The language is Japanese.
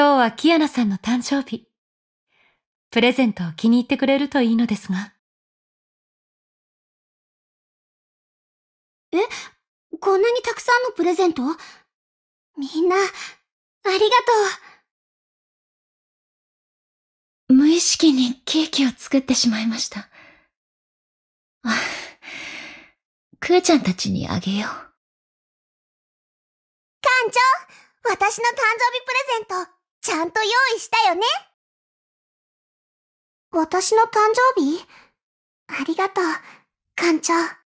今日はキアナさんの誕生日。プレゼントを気に入ってくれるといいのですが。え、こんなにたくさんのプレゼントみんな、ありがとう。無意識にケーキを作ってしまいました。あ、くーちゃんたちにあげよう。館長私の誕生日プレゼントちゃんと用意したよね私の誕生日ありがとう、館長。